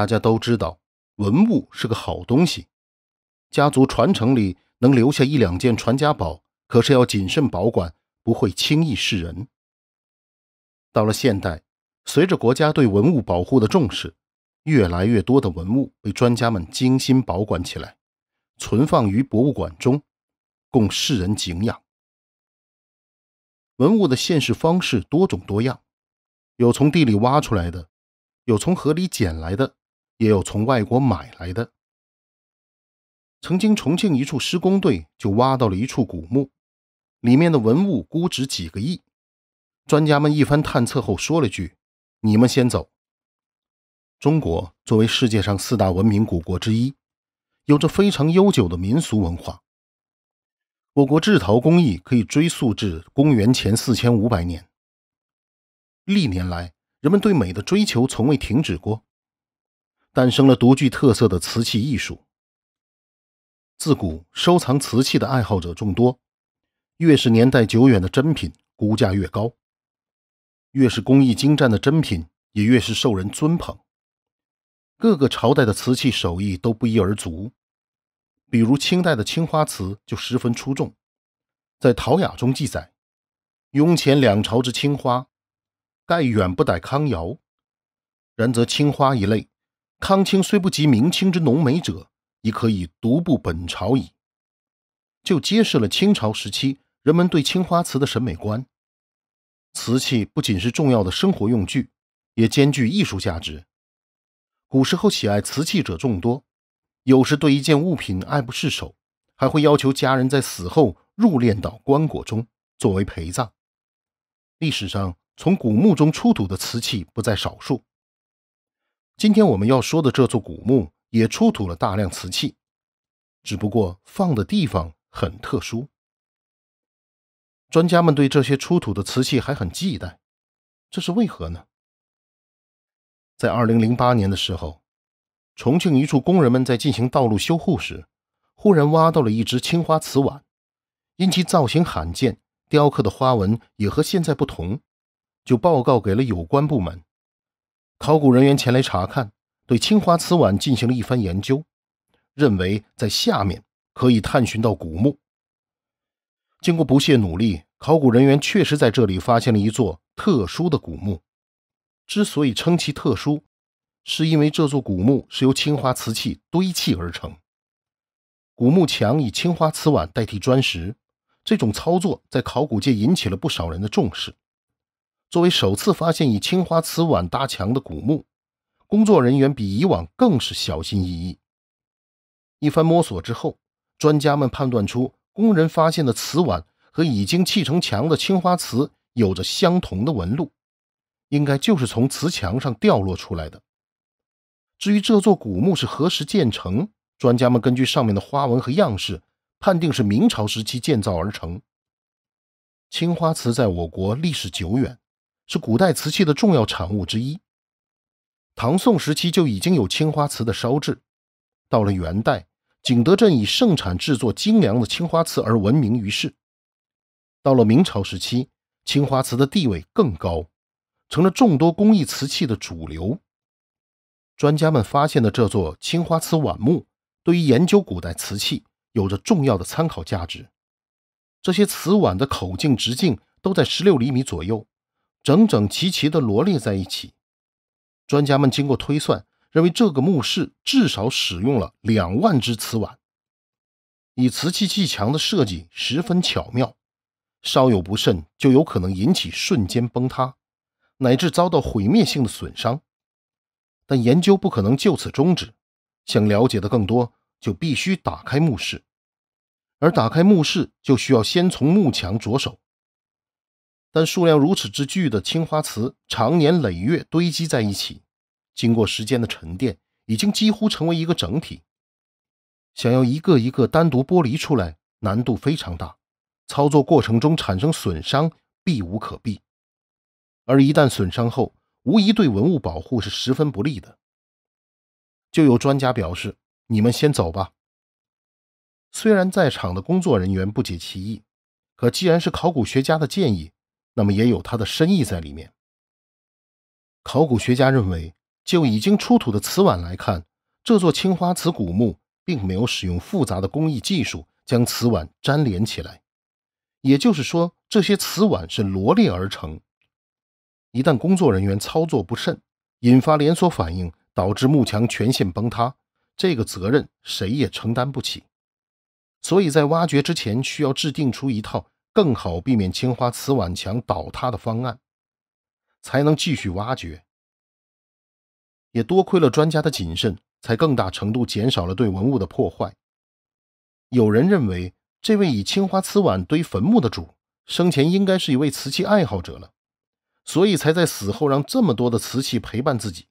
大家都知道，文物是个好东西。家族传承里能留下一两件传家宝，可是要谨慎保管，不会轻易示人。到了现代，随着国家对文物保护的重视，越来越多的文物被专家们精心保管起来，存放于博物馆中，供世人敬仰。文物的现世方式多种多样，有从地里挖出来的，有从河里捡来的。也有从外国买来的。曾经重庆一处施工队就挖到了一处古墓，里面的文物估值几个亿。专家们一番探测后说了句：“你们先走。”中国作为世界上四大文明古国之一，有着非常悠久的民俗文化。我国制陶工艺可以追溯至公元前四千五百年。历年来，人们对美的追求从未停止过。诞生了独具特色的瓷器艺术。自古收藏瓷器的爱好者众多，越是年代久远的珍品，估价越高；越是工艺精湛的珍品，也越是受人尊捧。各个朝代的瓷器手艺都不一而足，比如清代的青花瓷就十分出众。在《陶雅》中记载：“雍前两朝之青花，盖远不逮康窑，然则青花一类。”康清虽不及明清之浓美者，亦可以独步本朝矣。就揭示了清朝时期人们对青花瓷的审美观。瓷器不仅是重要的生活用具，也兼具艺术价值。古时候喜爱瓷器者众多，有时对一件物品爱不释手，还会要求家人在死后入殓到棺椁中作为陪葬。历史上从古墓中出土的瓷器不在少数。今天我们要说的这座古墓也出土了大量瓷器，只不过放的地方很特殊。专家们对这些出土的瓷器还很忌惮，这是为何呢？在二零零八年的时候，重庆一处工人们在进行道路修护时，忽然挖到了一只青花瓷碗，因其造型罕见，雕刻的花纹也和现在不同，就报告给了有关部门。考古人员前来查看，对青花瓷碗进行了一番研究，认为在下面可以探寻到古墓。经过不懈努力，考古人员确实在这里发现了一座特殊的古墓。之所以称其特殊，是因为这座古墓是由青花瓷器堆砌而成。古墓墙以青花瓷碗代替砖石，这种操作在考古界引起了不少人的重视。作为首次发现以青花瓷碗搭墙的古墓，工作人员比以往更是小心翼翼。一番摸索之后，专家们判断出工人发现的瓷碗和已经砌成墙的青花瓷有着相同的纹路，应该就是从瓷墙上掉落出来的。至于这座古墓是何时建成，专家们根据上面的花纹和样式，判定是明朝时期建造而成。青花瓷在我国历史久远。是古代瓷器的重要产物之一。唐宋时期就已经有青花瓷的烧制，到了元代，景德镇以盛产制作精良的青花瓷而闻名于世。到了明朝时期，青花瓷的地位更高，成了众多工艺瓷器的主流。专家们发现的这座青花瓷碗墓，对于研究古代瓷器有着重要的参考价值。这些瓷碗的口径直径都在十六厘米左右。整整齐齐地罗列在一起。专家们经过推算，认为这个墓室至少使用了两万只瓷碗。以瓷器砌墙的设计十分巧妙，稍有不慎就有可能引起瞬间崩塌，乃至遭到毁灭性的损伤。但研究不可能就此终止，想了解的更多，就必须打开墓室。而打开墓室，就需要先从墓墙着手。但数量如此之巨的青花瓷，常年累月堆积在一起，经过时间的沉淀，已经几乎成为一个整体。想要一个一个单独剥离出来，难度非常大，操作过程中产生损伤，避无可避。而一旦损伤后，无疑对文物保护是十分不利的。就有专家表示：“你们先走吧。”虽然在场的工作人员不解其意，可既然是考古学家的建议。那么也有它的深意在里面。考古学家认为，就已经出土的瓷碗来看，这座青花瓷古墓并没有使用复杂的工艺技术将瓷碗粘连起来，也就是说，这些瓷碗是罗列而成。一旦工作人员操作不慎，引发连锁反应，导致幕墙全线崩塌，这个责任谁也承担不起。所以在挖掘之前，需要制定出一套。更好避免青花瓷碗墙倒塌的方案，才能继续挖掘。也多亏了专家的谨慎，才更大程度减少了对文物的破坏。有人认为，这位以青花瓷碗堆坟墓的主，生前应该是一位瓷器爱好者了，所以才在死后让这么多的瓷器陪伴自己。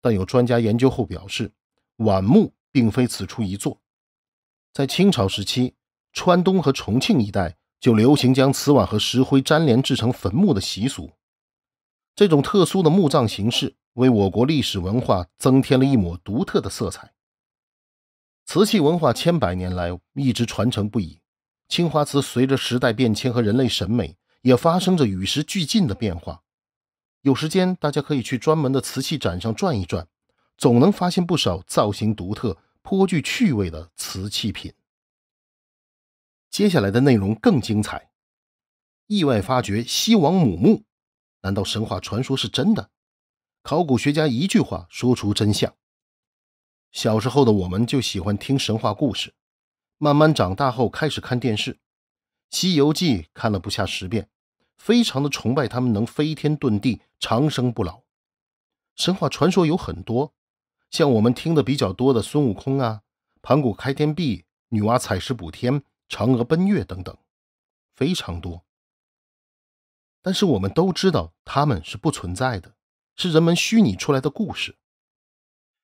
但有专家研究后表示，碗墓并非此处一座，在清朝时期，川东和重庆一带。就流行将瓷碗和石灰粘连制成坟墓的习俗，这种特殊的墓葬形式为我国历史文化增添了一抹独特的色彩。瓷器文化千百年来一直传承不已，青花瓷随着时代变迁和人类审美也发生着与时俱进的变化。有时间大家可以去专门的瓷器展上转一转，总能发现不少造型独特、颇具趣味的瓷器品。接下来的内容更精彩！意外发掘西王母墓，难道神话传说是真的？考古学家一句话说出真相。小时候的我们就喜欢听神话故事，慢慢长大后开始看电视，《西游记》看了不下十遍，非常的崇拜他们能飞天遁地、长生不老。神话传说有很多，像我们听的比较多的孙悟空啊，盘古开天辟，女娲采石补天。嫦娥奔月等等，非常多。但是我们都知道，他们是不存在的，是人们虚拟出来的故事。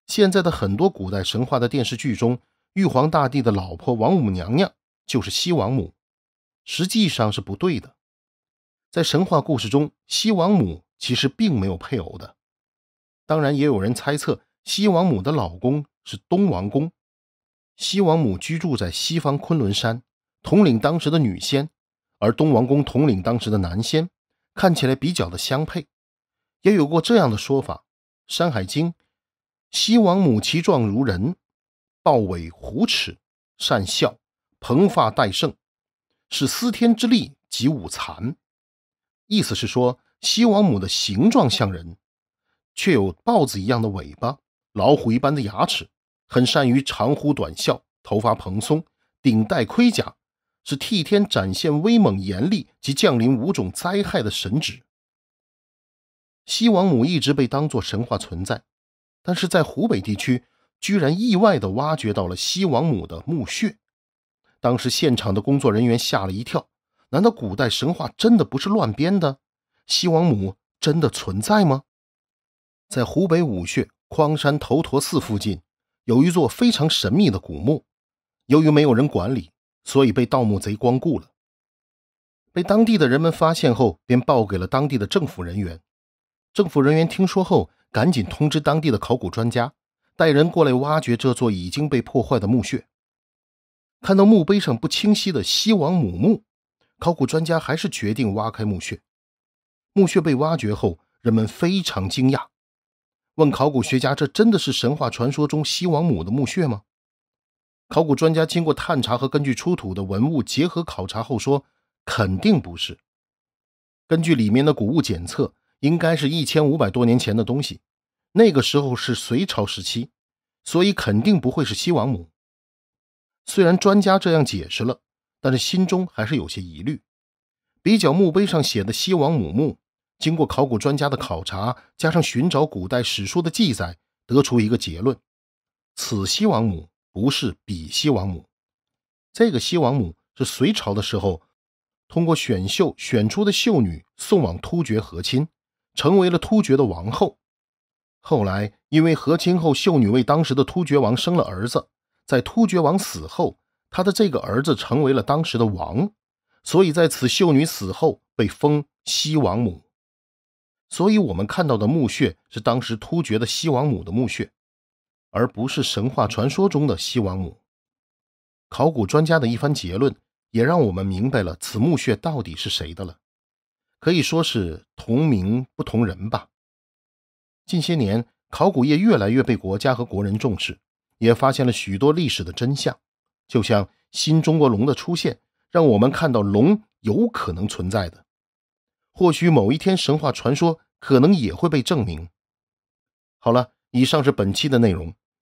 现在的很多古代神话的电视剧中，玉皇大帝的老婆王母娘娘就是西王母，实际上是不对的。在神话故事中，西王母其实并没有配偶的。当然，也有人猜测西王母的老公是东王公。西王母居住在西方昆仑山。统领当时的女仙，而东王公统领当时的男仙，看起来比较的相配，也有过这样的说法。《山海经》：西王母其状如人，豹尾虎齿，善笑，蓬发戴胜，是司天之力及五残。意思是说，西王母的形状像人，却有豹子一样的尾巴、老虎一般的牙齿，很善于长呼短啸，头发蓬松，顶戴盔甲。是替天展现威猛严厉及降临五种灾害的神旨。西王母一直被当作神话存在，但是在湖北地区居然意外地挖掘到了西王母的墓穴。当时现场的工作人员吓了一跳：难道古代神话真的不是乱编的？西王母真的存在吗？在湖北武穴匡山头陀寺附近，有一座非常神秘的古墓，由于没有人管理。所以被盗墓贼光顾了，被当地的人们发现后，便报给了当地的政府人员。政府人员听说后，赶紧通知当地的考古专家，带人过来挖掘这座已经被破坏的墓穴。看到墓碑上不清晰的西王母墓，考古专家还是决定挖开墓穴。墓穴被挖掘后，人们非常惊讶，问考古学家：“这真的是神话传说中西王母的墓穴吗？”考古专家经过探查和根据出土的文物结合考察后说，肯定不是。根据里面的古物检测，应该是一千五百多年前的东西，那个时候是隋朝时期，所以肯定不会是西王母。虽然专家这样解释了，但是心中还是有些疑虑。比较墓碑上写的“西王母墓”，经过考古专家的考察，加上寻找古代史书的记载，得出一个结论：此西王母。不是比西王母，这个西王母是隋朝的时候通过选秀选出的秀女，送往突厥和亲，成为了突厥的王后。后来因为和亲后秀女为当时的突厥王生了儿子，在突厥王死后，她的这个儿子成为了当时的王，所以在此秀女死后被封西王母。所以我们看到的墓穴是当时突厥的西王母的墓穴。而不是神话传说中的西王母。考古专家的一番结论，也让我们明白了此墓穴到底是谁的了，可以说是同名不同人吧。近些年，考古业越来越被国家和国人重视，也发现了许多历史的真相。就像新中国龙的出现，让我们看到龙有可能存在的。或许某一天，神话传说可能也会被证明。好了，以上是本期的内容。